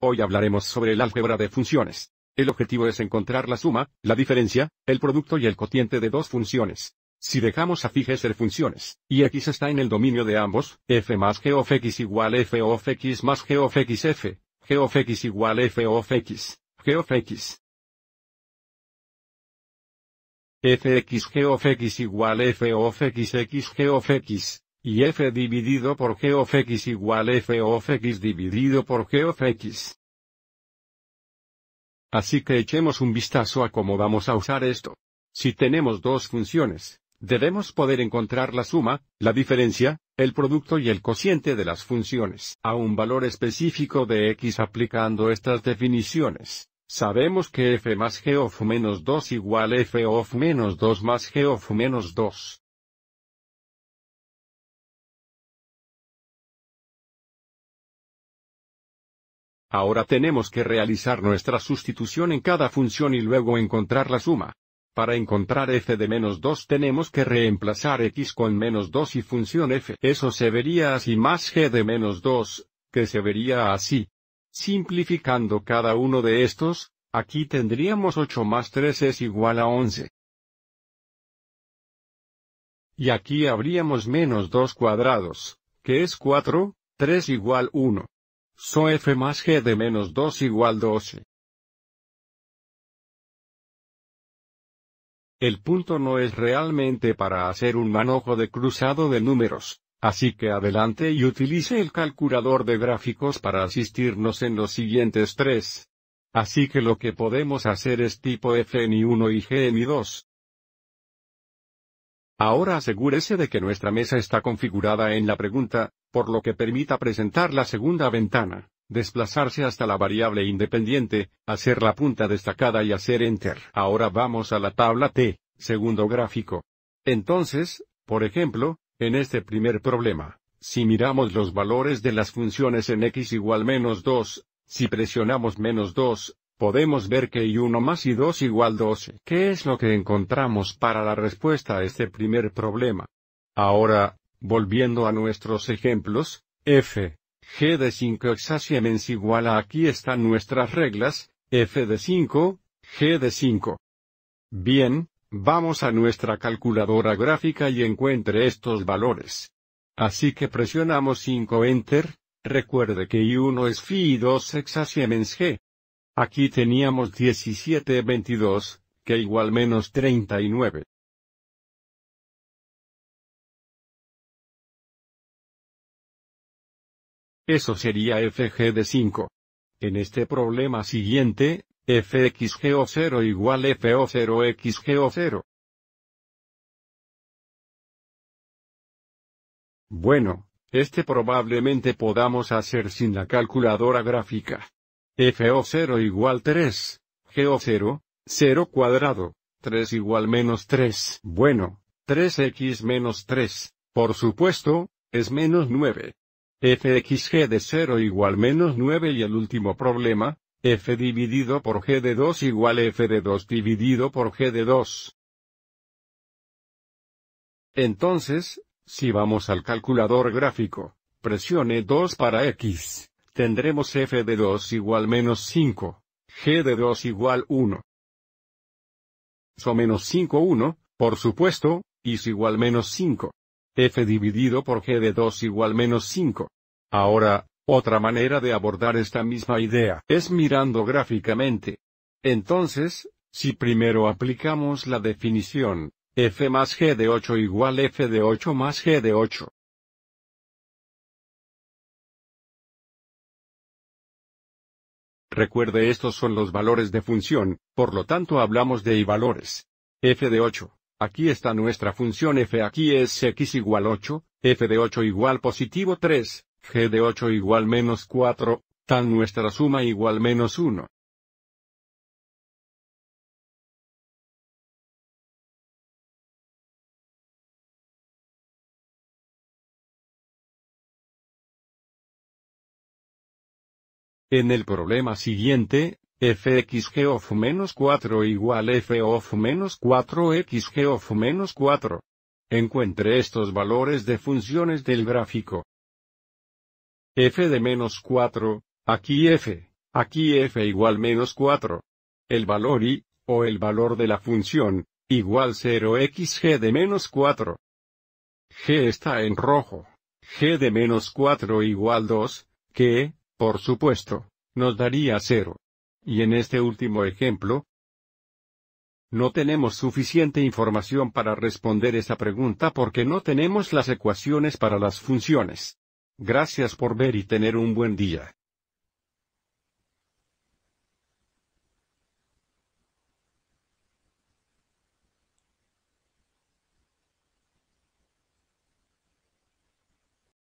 Hoy hablaremos sobre el álgebra de funciones. El objetivo es encontrar la suma, la diferencia, el producto y el cotiente de dos funciones. Si dejamos a fije ser funciones, y x está en el dominio de ambos, f más g of x igual f of x más g of x f, g of x igual f of x, g of x. fx g of x igual f of x x g of x, y f dividido por g of x igual f of x dividido por g of x. Así que echemos un vistazo a cómo vamos a usar esto. Si tenemos dos funciones, debemos poder encontrar la suma, la diferencia, el producto y el cociente de las funciones a un valor específico de x aplicando estas definiciones. Sabemos que f más g of menos 2 igual f of menos 2 más g of menos 2. Ahora tenemos que realizar nuestra sustitución en cada función y luego encontrar la suma. Para encontrar f de menos 2 tenemos que reemplazar x con menos 2 y función f. Eso se vería así más g de menos 2, que se vería así. Simplificando cada uno de estos, aquí tendríamos 8 más 3 es igual a 11. Y aquí habríamos menos 2 cuadrados, que es 4, 3 igual 1. So f más g de menos 2 igual 12. El punto no es realmente para hacer un manojo de cruzado de números, así que adelante y utilice el calculador de gráficos para asistirnos en los siguientes tres. Así que lo que podemos hacer es tipo f fn1 y g gn2. Ahora asegúrese de que nuestra mesa está configurada en la pregunta, por lo que permita presentar la segunda ventana, desplazarse hasta la variable independiente, hacer la punta destacada y hacer Enter. Ahora vamos a la tabla T, segundo gráfico. Entonces, por ejemplo, en este primer problema, si miramos los valores de las funciones en x igual menos 2, si presionamos menos 2, podemos ver que y1 más y2 igual 12. ¿Qué es lo que encontramos para la respuesta a este primer problema? Ahora, Volviendo a nuestros ejemplos, f, g de 5 siemens igual a aquí están nuestras reglas, f de 5, g de 5. Bien, vamos a nuestra calculadora gráfica y encuentre estos valores. Así que presionamos 5 enter, recuerde que I1 es phi y 2 Siemens g. Aquí teníamos 17 22, que igual menos 39. Eso sería fg de 5. En este problema siguiente, fxgo0 igual fo0xgo0. Bueno, este probablemente podamos hacer sin la calculadora gráfica. fo0 igual 3, go0, 0 cuadrado, 3 igual menos 3. Bueno, 3x menos 3, por supuesto, es menos 9 fxg de 0 igual menos 9 y el último problema, f dividido por g de 2 igual f de 2 dividido por g de 2. Entonces, si vamos al calculador gráfico, presione 2 para x, tendremos f de 2 igual menos 5, g de 2 igual 1. So menos 5 1, por supuesto, is igual menos 5 f dividido por g de 2 igual menos 5. Ahora, otra manera de abordar esta misma idea es mirando gráficamente. Entonces, si primero aplicamos la definición, f más g de 8 igual f de 8 más g de 8. Recuerde estos son los valores de función, por lo tanto hablamos de i valores. f de 8. Aquí está nuestra función f aquí es x igual 8, f de 8 igual positivo 3, g de 8 igual menos 4, tan nuestra suma igual menos 1. En el problema siguiente, fxg of menos 4 igual f of menos 4 xg of menos 4. Encuentre estos valores de funciones del gráfico. f de menos 4, aquí f, aquí f igual menos 4. El valor y, o el valor de la función, igual 0 xg de menos 4. g está en rojo. g de menos 4 igual 2, que, por supuesto, nos daría 0. Y en este último ejemplo, no tenemos suficiente información para responder esa pregunta porque no tenemos las ecuaciones para las funciones. Gracias por ver y tener un buen día.